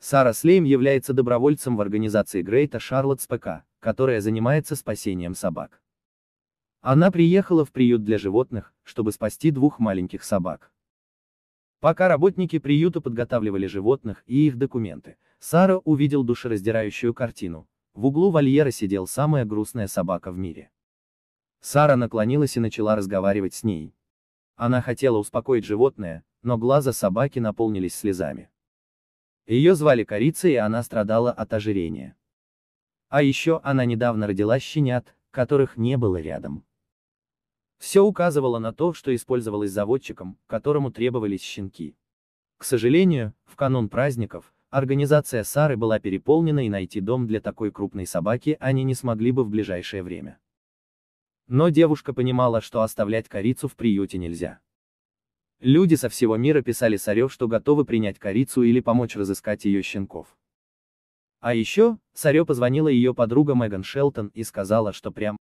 Сара Слейм является добровольцем в организации Грейта Шарлотс ПК, которая занимается спасением собак. Она приехала в приют для животных, чтобы спасти двух маленьких собак. Пока работники приюта подготавливали животных и их документы, Сара увидел душераздирающую картину. В углу вольера сидел самая грустная собака в мире. Сара наклонилась и начала разговаривать с ней. Она хотела успокоить животное, но глаза собаки наполнились слезами. Ее звали Корица и она страдала от ожирения. А еще она недавно родила щенят, которых не было рядом. Все указывало на то, что использовалось заводчиком, которому требовались щенки. К сожалению, в канун праздников, организация Сары была переполнена и найти дом для такой крупной собаки они не смогли бы в ближайшее время. Но девушка понимала, что оставлять корицу в приюте нельзя. Люди со всего мира писали Сарё, что готовы принять корицу или помочь разыскать ее щенков. А еще, Сарё позвонила ее подруга Меган Шелтон и сказала, что прям